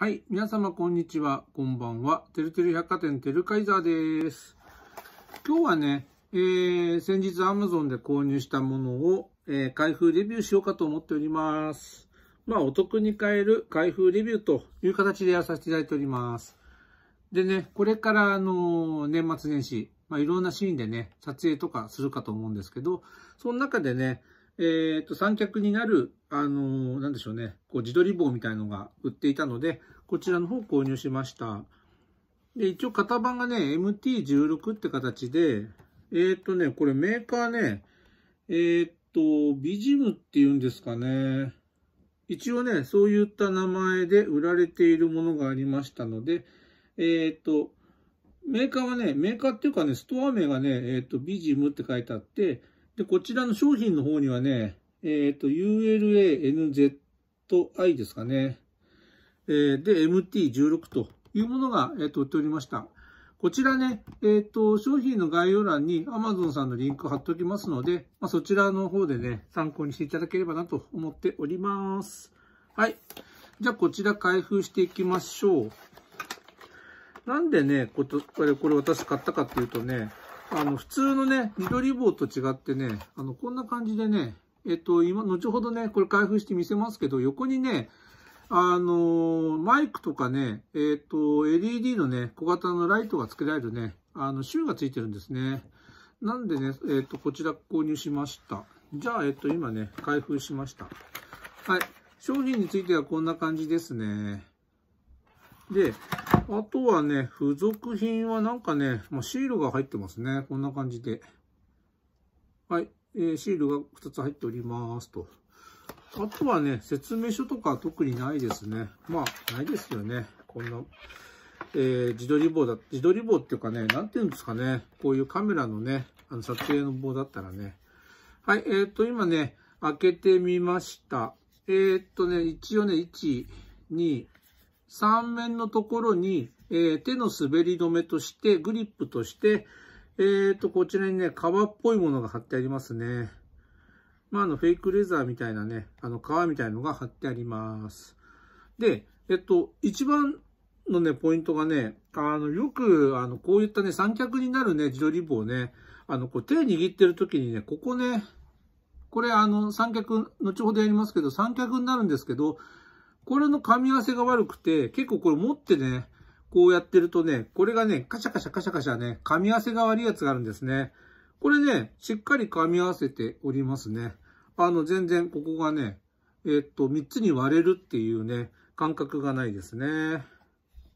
はい。皆様、こんにちは。こんばんは。てるてる百貨店、てるカイザーです。今日はね、えー、先日 Amazon で購入したものを、えー、開封レビューしようかと思っております。まあ、お得に買える開封レビューという形でやらさせていただいております。でね、これから、あの、年末年始、まあ、いろんなシーンでね、撮影とかするかと思うんですけど、その中でね、えー、と、三脚になる、あのー、なんでしょうね、こう自撮り棒みたいのが売っていたので、こちらの方を購入しました。で、一応型番がね、MT16 って形で、えっ、ー、とね、これメーカーね、えっ、と、ビジムっていうんですかね。一応ね、そういった名前で売られているものがありましたので、えっ、と、メーカーはね、メーカーっていうかね、ストア名がね、えっ、と、ビジムって書いてあって、で、こちらの商品の方にはね、えっ、ー、と、ULANZI ですかね。えー、で、MT16 というものが、えっ、ー、と、売っておりました。こちらね、えっ、と、商品の概要欄に Amazon さんのリンク貼っておきますので、まあ、そちらの方でね、参考にしていただければなと思っております。はい。じゃあ、こちら開封していきましょう。なんでね、これ、これ私買ったかっていうとね、あの、普通のね、緑棒と違ってね、あの、こんな感じでね、えっと、今、後ほどね、これ開封して見せますけど、横にね、あのー、マイクとかね、えっと、LED のね、小型のライトが付けられるね、あの、シューが付いてるんですね。なんでね、えっと、こちら購入しました。じゃあ、えっと、今ね、開封しました。はい。商品についてはこんな感じですね。で、あとはね、付属品はなんかね、まあ、シールが入ってますね。こんな感じで。はい。えー、シールが2つ入っておりますと。あとはね、説明書とか特にないですね。まあ、ないですよね。こんな、えー、自撮り棒だ、自撮り棒っていうかね、なんていうんですかね。こういうカメラのね、あの撮影の棒だったらね。はい、えー、っと、今ね、開けてみました。えー、っとね、一応ね、1、2、3面のところに、えー、手の滑り止めとして、グリップとして、えーと、こちらにね、革っぽいものが貼ってありますね。まあ、あの、フェイクレザーみたいなね、あの、革みたいのが貼ってあります。で、えっと、一番のね、ポイントがね、あの、よく、あの、こういったね、三脚になるね、自撮り棒をね、あの、こう、手握ってる時にね、ここね、これ、あの、三脚、後ほどやりますけど、三脚になるんですけど、これの噛み合わせが悪くて、結構これ持ってね、こうやってるとね、これがね、カシャカシャカシャカシャね、噛み合わせが悪いやつがあるんですね。これね、しっかり噛み合わせておりますね。あの、全然ここがね、えー、っと、3つに割れるっていうね、感覚がないですね。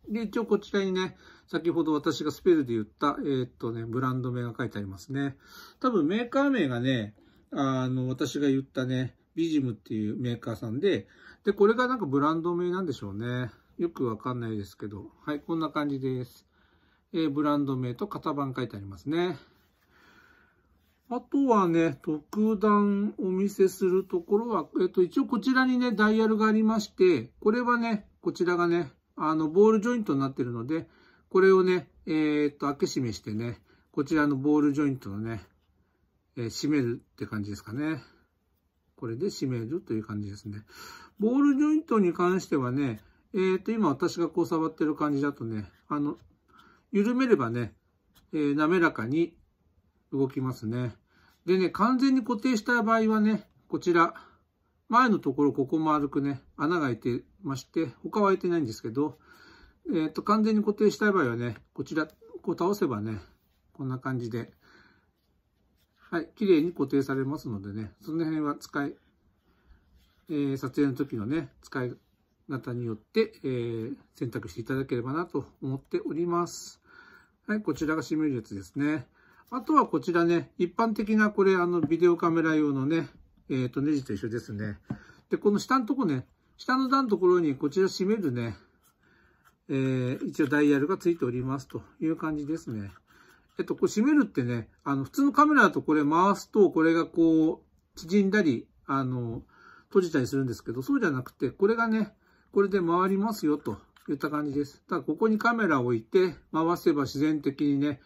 で、一応こちらにね、先ほど私がスペルで言った、えー、っとね、ブランド名が書いてありますね。多分メーカー名がね、あの、私が言ったね、ビジムっていうメーカーさんで、で、これがなんかブランド名なんでしょうね。よくわかんないですけど。はい、こんな感じです。えー、ブランド名と型番書いてありますね。あとはね、特段お見せするところは、えっと、一応こちらにね、ダイヤルがありまして、これはね、こちらがね、あの、ボールジョイントになってるので、これをね、えー、っと、開け閉めしてね、こちらのボールジョイントのね、えー、めるって感じですかね。これで閉めるという感じですね。ボールジョイントに関してはね、えっ、ー、と、今私がこう触ってる感じだとね、あの、緩めればね、えー、滑らかに動きますね。でね、完全に固定した場合はね、こちら、前のところここも歩くね、穴が開いてまして、他は開いてないんですけど、えっ、ー、と、完全に固定したい場合はね、こちら、こう倒せばね、こんな感じで、はい、綺麗に固定されますのでね、その辺は使いえー、撮影の時のね、使い方によって、えー、選択していただければなと思っております。はい、こちらが閉めるやつですね。あとはこちらね、一般的なこれ、あの、ビデオカメラ用のね、えっ、ー、と、ネジと一緒ですね。で、この下のとこね、下の段のところにこちら閉めるね、えー、一応ダイヤルがついておりますという感じですね。えっと、こう閉めるってね、あの、普通のカメラだとこれ回すと、これがこう、縮んだり、あの、閉じたりするんですけど、そうじゃなくて、これがね、これで回りますよと言った感じです。ただ、ここにカメラを置いて回せば自然的にね、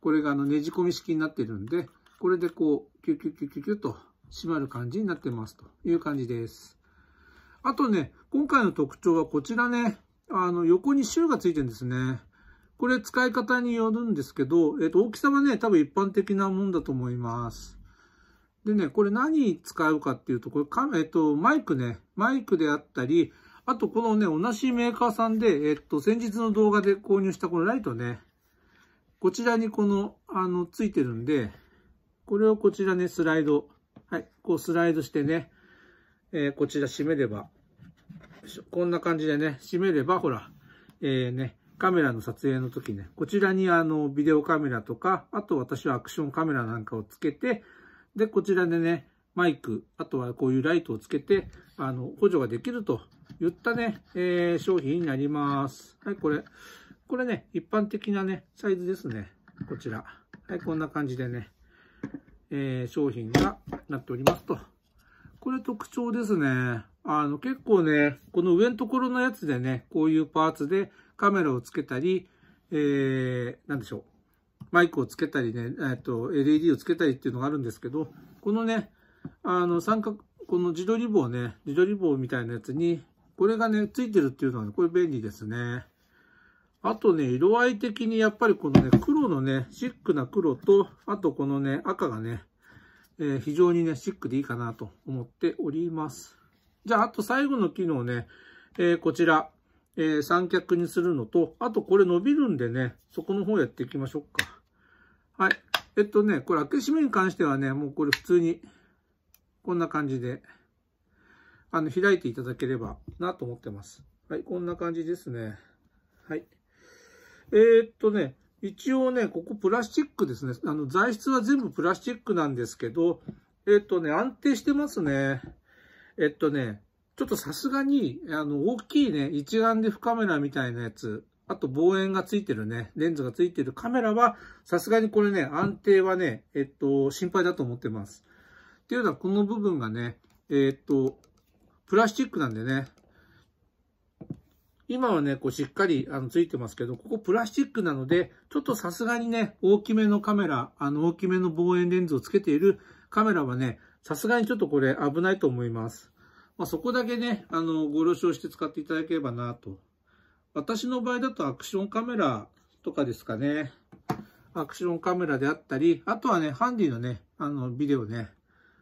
これがあのねじ込み式になってるんで、これでこう、キュキュキュキュキュと閉まる感じになってますという感じです。あとね、今回の特徴はこちらね、あの、横にシューがついてるんですね。これ使い方によるんですけど、えっ、と、大きさはね、多分一般的なもんだと思います。でね、これ何使うかっていうと、これメ、えっと、マイクね、マイクであったり、あとこのね、同じメーカーさんで、えっと、先日の動画で購入したこのライトね、こちらにこの、あの、ついてるんで、これをこちらね、スライド、はい、こうスライドしてね、えー、こちら閉めれば、こんな感じでね、閉めれば、ほら、えー、ね、カメラの撮影の時ね、こちらにあの、ビデオカメラとか、あと私はアクションカメラなんかをつけて、で、こちらでね、マイク、あとはこういうライトをつけて、あの、補助ができるといったね、えー、商品になります。はい、これ。これね、一般的なね、サイズですね。こちら。はい、こんな感じでね、えー、商品がなっておりますと。これ特徴ですね。あの、結構ね、この上のところのやつでね、こういうパーツでカメラをつけたり、えー、なんでしょう。マイクをつけたりね、えー、っと、LED をつけたりっていうのがあるんですけど、このね、あの、三角、この自撮り棒ね、自撮り棒みたいなやつに、これがね、ついてるっていうのは、ね、これ便利ですね。あとね、色合い的にやっぱりこのね、黒のね、シックな黒と、あとこのね、赤がね、えー、非常にね、シックでいいかなと思っております。じゃあ、あと最後の機能ね、えー、こちら、えー、三脚にするのと、あとこれ伸びるんでね、そこの方やっていきましょうか。はい。えっとね、これ開け閉めに関してはね、もうこれ普通に、こんな感じで、あの、開いていただければなと思ってます。はい、こんな感じですね。はい。えー、っとね、一応ね、ここプラスチックですね。あの、材質は全部プラスチックなんですけど、えっとね、安定してますね。えっとね、ちょっとさすがに、あの、大きいね、一眼レフカメラみたいなやつあと望遠がついてるね、レンズがついてるカメラは、さすがにこれね、安定はね、えっと、心配だと思ってます。っていうのは、この部分がね、えっと、プラスチックなんでね、今はね、こうしっかりあのついてますけど、ここプラスチックなので、ちょっとさすがにね、大きめのカメラ、あの大きめの望遠レンズをつけているカメラはね、さすがにちょっとこれ危ないと思います。まあ、そこだけね、あの、ご了承して使っていただければなと私の場合だとアクションカメラとかですかね。アクションカメラであったり、あとはね、ハンディのね、あの、ビデオね。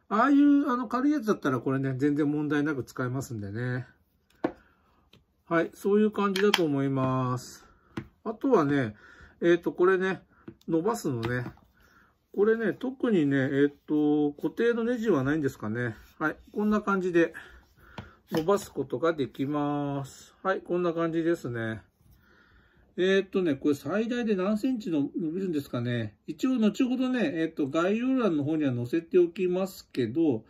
ああいう、あの、軽いやつだったらこれね、全然問題なく使えますんでね。はい、そういう感じだと思います。あとはね、えっ、ー、と、これね、伸ばすのね。これね、特にね、えっ、ー、と、固定のネジはないんですかね。はい、こんな感じで。伸ばすことができます。はい、こんな感じですね。えー、っとね、これ最大で何センチの伸びるんですかね。一応後ほどね、えー、っと、概要欄の方には載せておきますけど、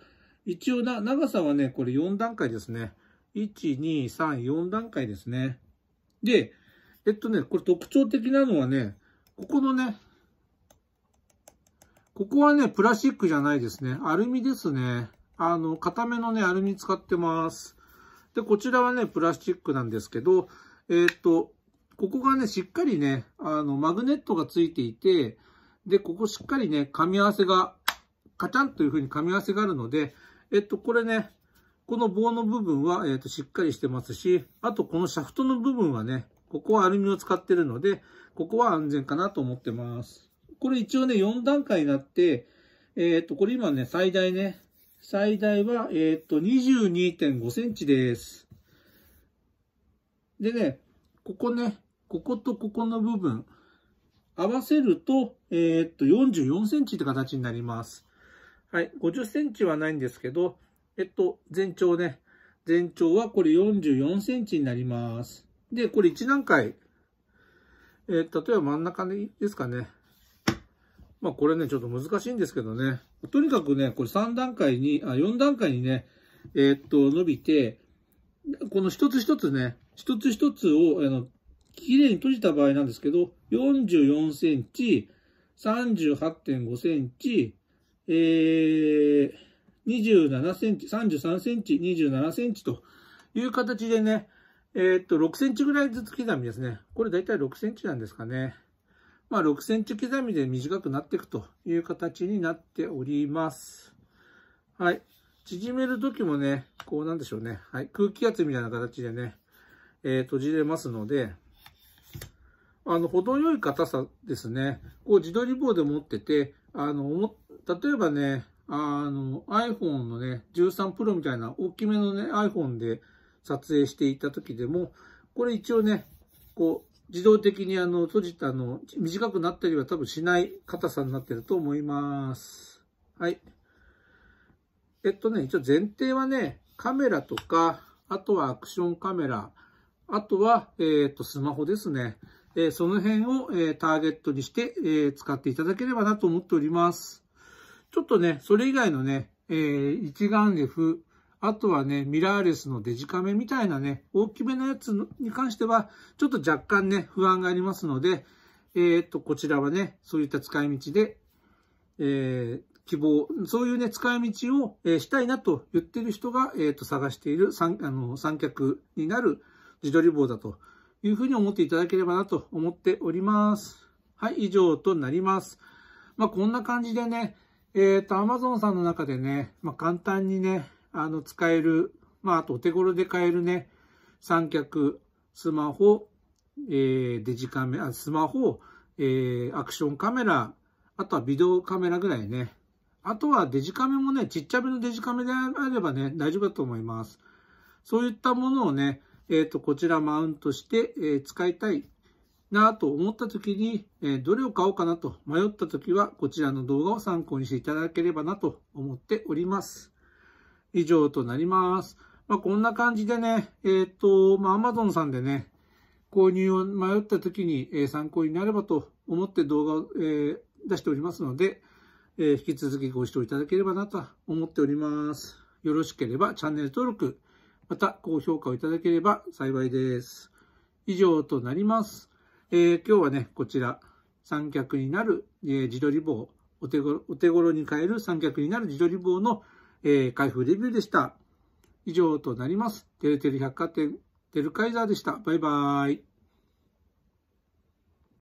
一応な、長さはね、これ4段階ですね。1、2、3、4段階ですね。で、えっとね、これ特徴的なのはね、ここのね、ここはね、プラスチックじゃないですね。アルミですね。あの、固めのね、アルミ使ってます。で、こちらはね、プラスチックなんですけど、えっ、と、ここがね、しっかりね、あの、マグネットがついていて、で、ここしっかりね、噛み合わせが、カチャンという風に噛み合わせがあるので、えっ、と、これね、この棒の部分は、えっ、と、しっかりしてますし、あとこのシャフトの部分はね、ここはアルミを使ってるので、ここは安全かなと思ってます。これ一応ね、4段階になって、えっ、と、これ今ね、最大ね、最大は、えー、っと、22.5センチです。でね、ここね、こことここの部分、合わせると、えー、っと、44センチって形になります。はい、50センチはないんですけど、えっと、全長ね、全長はこれ44センチになります。で、これ1段階、えー、例えば真ん中ですかね。まあこれね、ちょっと難しいんですけどね。とにかくね、これ3段階に、あ、4段階にね、えー、っと、伸びて、この一つ一つね、一つ一つを、あの、きれいに閉じた場合なんですけど、44センチ、38.5センチ、えー、27センチ、33センチ、27センチという形でね、えー、っと、6センチぐらいずつ刻みですね。これだいたい6センチなんですかね。まあ、6センチ刻みで短くなっていくという形になっております。はい。縮めるときもね、こうなんでしょうね。はい。空気圧みたいな形でね、えー、閉じれますので、あの、程よい硬さですね。こう自撮り棒で持ってて、あの、例えばね、あの、iPhone のね、13 Pro みたいな大きめのね、iPhone で撮影していた時でも、これ一応ね、こう、自動的にあの閉じたの短くなったりは多分しない硬さになってると思います。はい。えっとね、一応前提はね、カメラとか、あとはアクションカメラ、あとは、えー、っと、スマホですね。えー、その辺を、えー、ターゲットにして、えー、使っていただければなと思っております。ちょっとね、それ以外のね、え一眼レフ、あとはね、ミラーレスのデジカメみたいなね、大きめのやつに関しては、ちょっと若干ね、不安がありますので、えっ、ー、と、こちらはね、そういった使い道で、えー、希望、そういうね、使い道を、えしたいなと言ってる人が、えっ、ー、と、探している三あの三脚になる自撮り棒だというふうに思っていただければなと思っております。はい、以上となります。まあ、こんな感じでね、えっ、ー、と、Amazon さんの中でね、まあ、簡単にね、あの、使える、まあ、あとお手頃で買えるね、三脚、スマホ、えー、デジカメ、あスマホ、えー、アクションカメラ、あとはビデオカメラぐらいね。あとはデジカメもね、ちっちゃめのデジカメであればね、大丈夫だと思います。そういったものをね、えっ、ー、と、こちらマウントして、えー、使いたいなと思った時に、えー、どれを買おうかなと迷った時は、こちらの動画を参考にしていただければなと思っております。以上となります。まあ、こんな感じでね、えっ、ー、と、まあ、Amazon さんでね、購入を迷った時に、えー、参考になればと思って動画を、えー、出しておりますので、えー、引き続きご視聴いただければなと思っております。よろしければチャンネル登録、また高評価をいただければ幸いです。以上となります。え今日はね、こちら、三脚になる、え自撮り棒、お手頃に買える三脚になる自撮り棒のえー、開封レビューでした。以上となります。てるてる百貨店、デルカイザーでした。バイバーイ。